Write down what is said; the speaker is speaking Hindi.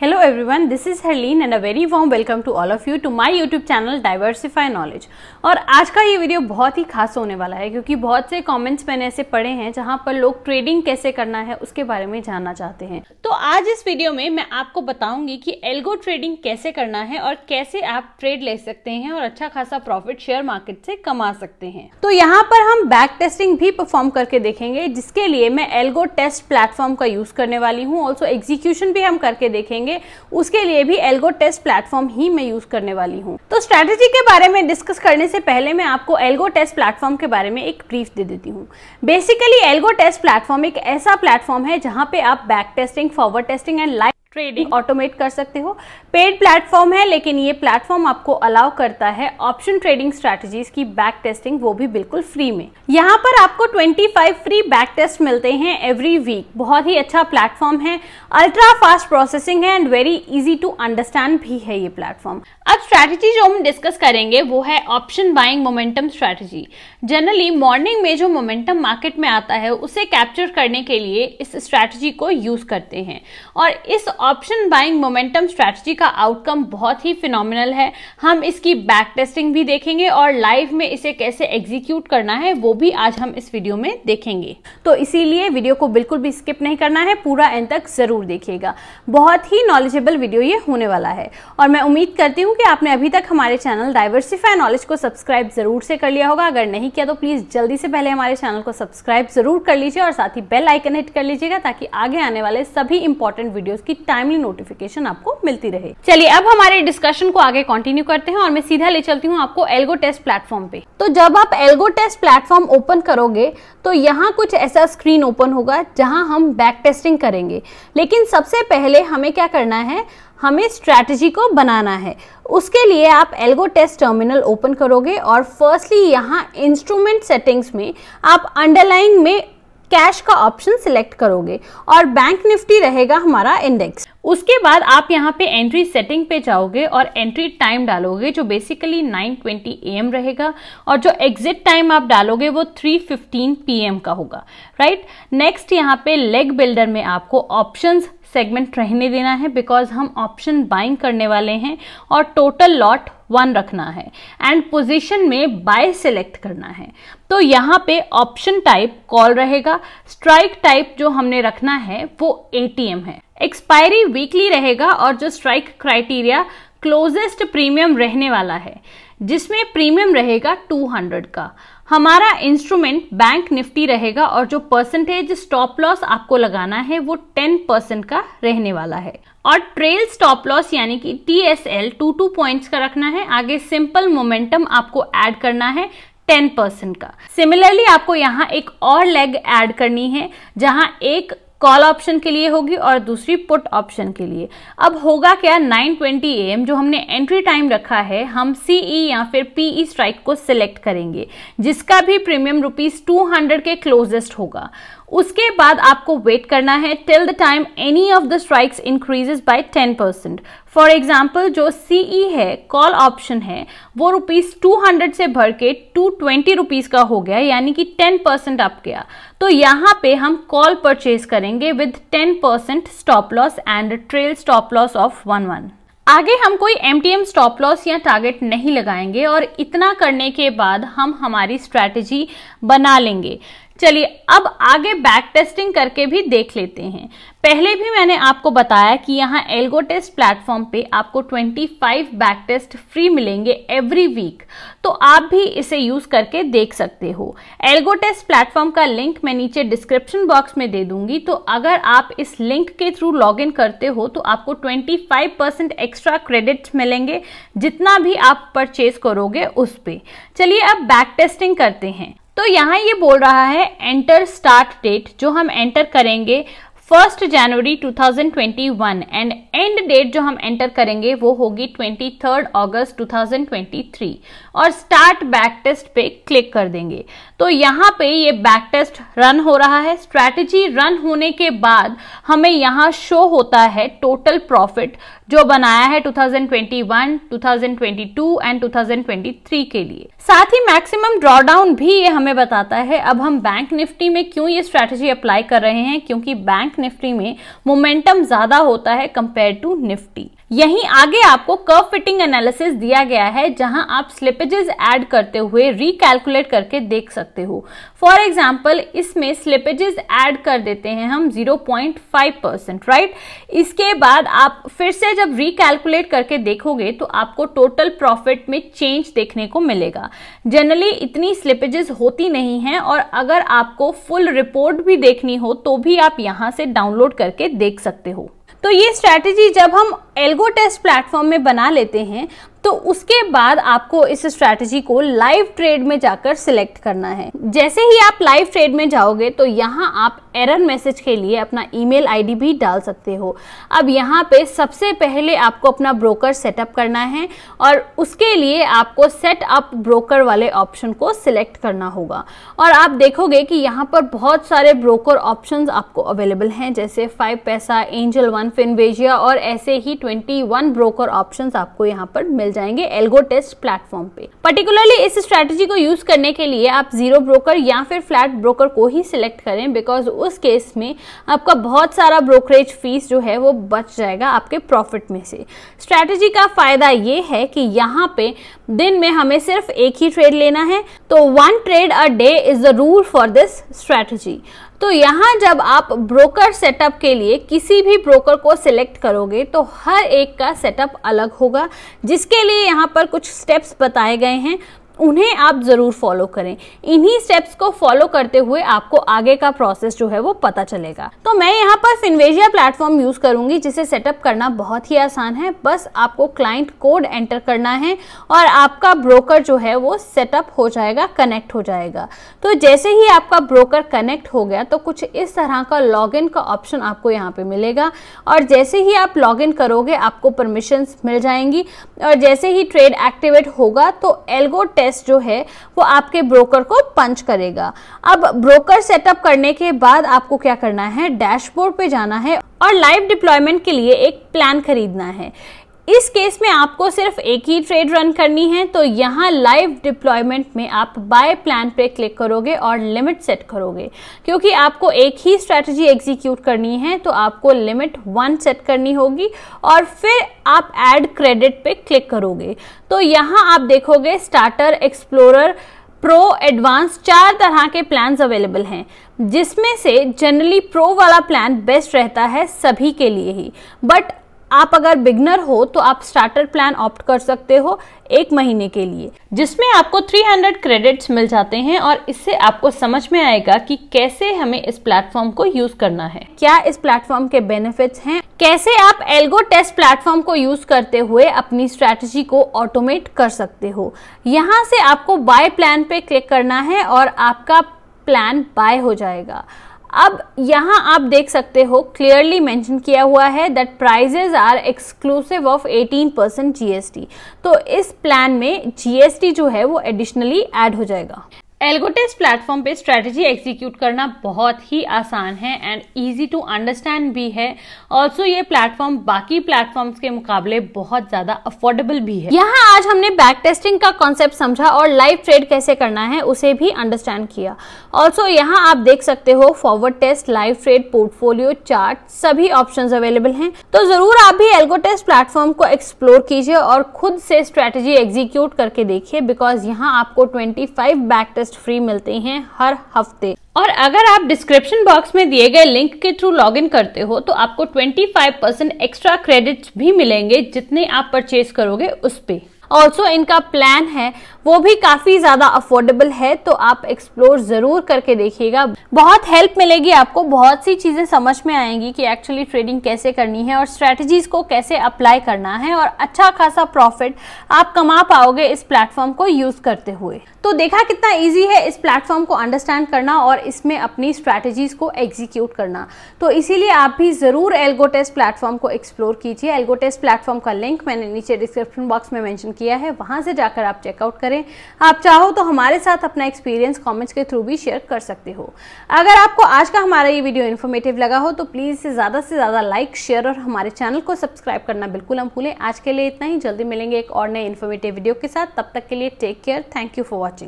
Hello everyone, this is Harleen and a very warm welcome to all of you to my YouTube channel Diversify Knowledge. और आज का ये वीडियो बहुत ही खास होने वाला है क्योंकि बहुत से कमेंट्स मैंने ऐसे पढ़े हैं जहाँ पर लोग ट्रेडिंग कैसे करना है उसके बारे में जानना चाहते हैं तो आज इस वीडियो में मैं आपको बताऊंगी कि एल्गो ट्रेडिंग कैसे करना है और कैसे आप ट्रेड ले सकते हैं और अच्छा खासा प्रॉफिट शेयर मार्केट से कमा सकते हैं तो यहाँ पर हम बैक टेस्टिंग भी परफॉर्म करके देखेंगे जिसके लिए मैं एल्गो टेस्ट प्लेटफॉर्म का यूज करने वाली हूँ ऑल्सो एग्जीक्यूशन भी हम करके देखेंगे करेंगे उसके लिए भी एल्गो टेस्ट प्लेटफॉर्म ही मैं यूज करने वाली हूँ तो स्ट्रेटेजी के बारे में डिस्कस करने से पहले मैं आपको एल्गो टेस्ट प्लेटफॉर्म के बारे में एक ब्रीफ दे देती हूँ बेसिकली एल्गो टेस्ट प्लेटफॉर्म एक ऐसा प्लेटफॉर्म है जहाँ पे आप back testing forward testing and live trading automate कर सकते हो पेड प्लेटफॉर्म है लेकिन ये प्लेटफॉर्म आपको अलाउ करता है ऑप्शन ट्रेडिंग स्ट्रेटजीज की बैक टेस्टिंग वो भी बिल्कुल फ्री में यहाँ पर आपको 25 फ्री बैक टेस्ट मिलते हैं एवरी वीक बहुत ही अच्छा प्लेटफॉर्म है अल्ट्रा फास्ट प्रोसेसिंग है and very easy to understand भी है ये प्लेटफॉर्म अब स्ट्रैटेजी जो हम डिस्कस करेंगे वो है option buying momentum strategy generally morning में जो मोमेंटम मार्केट में आता है उसे कैप्चर करने के लिए इस स्ट्रैटेजी को यूज करते हैं और इस ऑप्शन बाइंग मोमेंटम स्ट्रेटजी का आउटकम बहुत ही फिनोमिनल है हम इसकी बैक टेस्टिंग भी देखेंगे और लाइव में इसे कैसे एग्जीक्यूट करना है वो भी आज हम इस वीडियो में देखेंगे तो इसीलिए वीडियो को बिल्कुल भी स्किप नहीं करना है पूरा एंड तक ज़रूर देखिएगा बहुत ही नॉलेजेबल वीडियो ये होने वाला है और मैं उम्मीद करती हूँ कि आपने अभी तक हमारे चैनल डाइवर्सिफाई नॉलेज को सब्सक्राइब ज़रूर से कर लिया होगा अगर नहीं किया तो प्लीज़ जल्दी से पहले हमारे चैनल को सब्सक्राइब ज़रूर कर लीजिए और साथ ही बेल आइकन हिट कर लीजिएगा ताकि आगे आने वाले सभी इंपॉर्टेंट वीडियोस की टाइमली नोटिफिकेशन आपको मिलती रहे चलिए अब हमारे डिस्कशन को आगे कंटिन्यू करते हैं और मैं सीधा ले चलती हूँ आपको एल्गो टेस्ट प्लेटफॉर्म पे तो जब आप एल्गो टेस्ट प्लेटफॉर्म ओपन करोगे तो यहाँ कुछ ऐसा स्क्रीन ओपन होगा जहाँ हम बैक टेस्टिंग करेंगे लेकिन सबसे पहले हमें क्या करना है हमें स्ट्रैटेजी को बनाना है उसके लिए आप एल्गो टेस्ट टर्मिनल ओपन करोगे और फर्स्टली यहाँ इंस्ट्रूमेंट सेटिंग्स में आप अंडरलाइन में कैश का ऑप्शन सिलेक्ट करोगे और बैंक निफ्टी रहेगा हमारा इंडेक्स उसके बाद आप यहाँ पे एंट्री सेटिंग पे जाओगे और एंट्री टाइम डालोगे जो बेसिकली 9:20 ट्वेंटी रहेगा और जो एग्जिट टाइम आप डालोगे वो 3:15 एम का होगा राइट नेक्स्ट यहाँ पे लेग बिल्डर में आपको ऑप्शंस सेगमेंट रहने देना है बिकॉज हम ऑप्शन बाइंग करने वाले हैं और टोटल लॉट वन रखना है एंड पोजीशन में बाय सेलेक्ट करना है तो यहाँ पे ऑप्शन टाइप कॉल रहेगा स्ट्राइक टाइप जो हमने रखना है वो एटीएम है एक्सपायरी वीकली रहेगा और जो स्ट्राइक क्राइटेरिया क्लोजेस्ट प्रीमियम रहने वाला है जिसमें प्रीमियम रहेगा 200 का हमारा इंस्ट्रूमेंट बैंक निफ्टी रहेगा और जो परसेंटेज स्टॉप लॉस आपको लगाना है वो 10 परसेंट का रहने वाला है और ट्रेल स्टॉप लॉस यानी कि T S L to two point का रखना है आगे सिंपल मोमेंटम आपको ऐड करना है टेन परसेंट का सिमिलरली आपको यहाँ एक और लेग ऐड करनी है जहाँ एक कॉल ऑप्शन के लिए होगी और दूसरी पुट ऑप्शन के लिए अब होगा क्या 9:20 ट्वेंटी एम जो हमने एंट्री टाइम रखा है हम सीई e या फिर पीई स्ट्राइक e को सिलेक्ट करेंगे जिसका भी प्रीमियम रुपीज टू के क्लोजेस्ट होगा उसके बाद आपको वेट करना है till the time any of the strikes increases by ten percent for example जो सीई e है कॉल ऑप्शन है वो रुपीज़ टू हंड्रेड से भर के टू ट्वेंटी रुपीज़ का हो गया यानी कि टेन परसेंट अप गया तो यहाँ पे हम कॉल परचेज करेंगे with ten percent stop loss and trail stop loss of one one आगे हम कोई M T M stop loss या टारगेट नहीं लगाएंगे और इतना करने के बाद हम हमारी स्ट्रैटेजी बना लेंगे चलिए अब आगे बैक टेस्टिंग करके भी देख लेते हैं पहले भी मैंने आपको बताया कि यहाँ एल्गो टेस्ट प्लेटफॉर्म पे आपको 25 बैक टेस्ट फ्री मिलेंगे एवरी वीक तो आप भी इसे यूज करके देख सकते हो एल्गो टेस्ट प्लेटफॉर्म का लिंक मैं नीचे डिस्क्रिप्शन बॉक्स में दे दूंगी तो अगर आप इस लिंक के थ्रू लॉग इन करते हो तो आपको परसेंट एक्स्ट्रा क्रेडिट मिलेंगे जितना भी आप परचेज करोगे उस पर चलिए अब बैक टेस्टिंग करते हैं तो यहाँ ये बोल रहा है एंटर स्टार्ट डेट जो हम एंटर करेंगे फर्स्ट जनवरी 2021 एंड एंड डेट जो हम एंटर करेंगे वो होगी 23 अगस्त 2023 और स्टार्ट बैक टेस्ट पे क्लिक कर देंगे तो यहाँ पे ये बैक टेस्ट रन हो रहा है स्ट्रेटजी रन होने के बाद हमें यहाँ शो होता है टोटल प्रॉफिट जो बनाया है 2021, 2022 एंड 2023 के लिए साथ ही मैक्सिमम ड्रॉडाउन भी ये हमें बताता है अब हम बैंक निफ्टी में क्यों ये स्ट्रैटेजी अप्लाई कर रहे हैं क्योंकि बैंक निफ्टी में मोमेंटम ज्यादा होता है कंपेयर टू निफ्टी यहीं आगे आपको कर्व फिटिंग एनालिसिस दिया गया है जहां आप स्लिपेजेस ऐड करते हुए रिकैलकुलेट करके देख सकते हो फॉर एग्जाम्पल इसमें स्लिपेजेस ऐड कर देते हैं हम 0.5 परसेंट राइट इसके बाद आप फिर से जब रिकैलकुलेट करके देखोगे तो आपको टोटल प्रॉफिट में चेंज देखने को मिलेगा जनरली इतनी स्लिपेजेस होती नहीं हैं और अगर आपको फुल रिपोर्ट भी देखनी हो तो भी आप यहाँ से डाउनलोड करके देख सकते हो तो ये स्ट्रैटेजी जब हम एल्गो टेस्ट प्लेटफॉर्म में बना लेते हैं तो उसके बाद आपको इस स्ट्रेटेजी को लाइव ट्रेड में जाकर सिलेक्ट करना है जैसे ही आप लाइव ट्रेड में जाओगे तो यहाँ आप एरर मैसेज के लिए अपना ईमेल आईडी भी डाल सकते हो अब यहाँ पे सबसे पहले आपको अपना ब्रोकर सेटअप करना है और उसके लिए आपको सेटअप ब्रोकर वाले ऑप्शन को सिलेक्ट करना होगा और आप देखोगे कि यहाँ पर बहुत सारे ब्रोकर ऑप्शन आपको अवेलेबल हैं जैसे फाइव पैसा एंजल वन फिनवेजिया और ऐसे ही ट्वेंटी ब्रोकर ऑप्शन आपको यहाँ पर मिल जाएंगे एल्गो टेस्ट प्लेटफॉर्म पे पर्टिकुलरली इस स्ट्रेटेजी को यूज करने के लिए आप जीरो ब्रोकर या फिर फ्लैट ब्रोकर को ही सिलेक्ट करें बिकॉज उस केस में आपका बहुत सारा ब्रोकरेज फीस जो है वो बच जाएगा आपके प्रॉफिट में से स्ट्रेटेजी का फायदा ये है कि यहाँ पे दिन में हमें सिर्फ एक ही ट्रेड लेना है तो one trade a day is the rule for this strategy तो यहाँ जब आप ब्रोकर सेटअप के लिए किसी भी ब्रोकर को सिलेक्ट करोगे तो हर एक का सेटअप अलग होगा जिसके लिए यहाँ पर कुछ स्टेप्स बताए गए हैं उन्हें आप ज़रूर फॉलो करें इन्हीं स्टेप्स को फॉलो करते हुए आपको आगे का प्रोसेस जो है वो पता चलेगा तो मैं यहाँ पर फिनवेजिया प्लेटफॉर्म यूज़ करूंगी जिसे सेटअप करना बहुत ही आसान है बस आपको क्लाइंट कोड एंटर करना है और आपका ब्रोकर जो है वो सेटअप हो जाएगा कनेक्ट हो जाएगा तो जैसे ही आपका ब्रोकर कनेक्ट हो गया तो कुछ इस तरह का लॉग का ऑप्शन आपको यहाँ पे मिलेगा और जैसे ही आप लॉग करोगे आपको परमिशन मिल जाएंगी और जैसे ही ट्रेड एक्टिवेट होगा तो एल्गो टेस्ट प्राइस जो है वो आपके ब्रोकर को पंच करेगा अब ब्रोकर सेटअप करने के बाद आपको क्या करना है डैशबोर्ड पे जाना है और लाइव डिप्लॉयमेंट के लिए एक प्लान खरीदना है इस केस में आपको सिर्फ एक ही ट्रेड रन करनी है तो यहाँ लाइव डिप्लॉयमेंट में आप बाय प्लान पे क्लिक करोगे और लिमिट सेट करोगे क्योंकि आपको एक ही स्ट्रैटेजी एग्जीक्यूट करनी है तो आपको लिमिट वन सेट करनी होगी और फिर आप एड क्रेडिट पे क्लिक करोगे तो यहाँ आप देखोगे स्टार्टर एक्सप्लोरर प्रो एडवांस चार तरह के प्लान अवेलेबल हैं जिसमें से जनरली प्रो वाला प्लान बेस्ट रहता है सभी के लिए ही बट आप अगर बिगनर हो तो आप स्टार्टर प्लान ऑप्ट कर सकते हो एक महीने के लिए जिसमें आपको 300 क्रेडिट्स मिल जाते हैं और इससे आपको समझ में आएगा कि कैसे हमें इस प्लेटफॉर्म को यूज करना है क्या इस प्लेटफॉर्म के बेनिफिट्स हैं कैसे आप एल्गो टेस्ट प्लेटफॉर्म को यूज करते हुए अपनी स्ट्रैटेजी को ऑटोमेट कर सकते हो यहाँ से आपको बाय प्लान पे क्लिक करना है और आपका प्लान बाय हो जाएगा अब यहाँ आप देख सकते हो क्लियरली मेंशन किया हुआ है that prices are exclusive of 18 percent GST तो इस प्लान में जीएसटी जो है वो एडिशनली ऐड हो जाएगा एल्गोटेस्ट प्लेटफॉर्म पे स्ट्रेटजी एग्जीक्यूट करना बहुत ही आसान है एंड इजी टू अंडरस्टैंड भी है ऑल्सो ये प्लेटफॉर्म बाकी प्लेटफॉर्म्स के मुकाबले बहुत ज्यादा अफोर्डेबल भी है यहाँ आज हमने बैक टेस्टिंग का कॉन्सेप्ट समझा और लाइव ट्रेड कैसे करना है उसे भी अंडरस्टैंड किया ऑल्सो यहाँ आप देख सकते हो forward test live trade portfolio chart सभी ऑप्शन अवेलेबल है तो जरूर आप भी एल्गोटेस्ट प्लेटफॉर्म को एक्सप्लोर कीजिए और खुद से स्ट्रेटेजी एग्जीक्यूट करके देखिए बिकॉज यहाँ आपको twenty back test test free मिलते हैं हर हफ्ते और अगर आप डिस्क्रिप्शन बॉक्स में दिए गए लिंक के थ्रू लॉगिन करते हो तो आपको 25% एक्स्ट्रा क्रेडिट्स भी मिलेंगे जितने आप परचेज करोगे उस पर ऑल्सो इनका प्लान है वो भी काफ़ी ज़्यादा अफोर्डेबल है तो आप एक्सप्लोर ज़रूर करके देखिएगा बहुत हेल्प मिलेगी आपको बहुत सी चीज़ें समझ में आएंगी कि एक्चुअली ट्रेडिंग कैसे करनी है और स्ट्रैटेजीज को कैसे अप्लाई करना है और अच्छा खासा प्रॉफिट आप कमा पाओगे इस प्लेटफॉर्म को यूज़ करते हुए तो देखा कितना ईजी है इस प्लेटफॉर्म को अंडरस्टैंड करना और इसमें अपनी स्ट्रेटेजीज को एग्जीक्यूट करना तो इसीलिए आप भी ज़रूर एल्गोटेस्ट प्लेटफॉर्म को एक्सप्लोर कीजिए एल्गोटेस्ट प्लेटफॉर्म का लिंक मैंने नीचे डिस्क्रिप्शन बॉक्स में मैंशन किया है वहां से जाकर आप चेकआउट करें करें आप चाहो तो हमारे साथ अपना एक्सपीरियंस कमेंट्स के थ्रू भी शेयर कर सकते हो अगर आपको आज का हमारा ये वीडियो इन्फॉर्मेटिव लगा हो तो प्लीज़ इसे ज़्यादा से ज़्यादा लाइक शेयर और हमारे चैनल को सब्सक्राइब करना बिल्कुल हम भूलें आज के लिए इतना ही जल्दी मिलेंगे एक और नए इन्फॉर्मेटिव वीडियो के साथ तब तक के लिए take care thank you for watching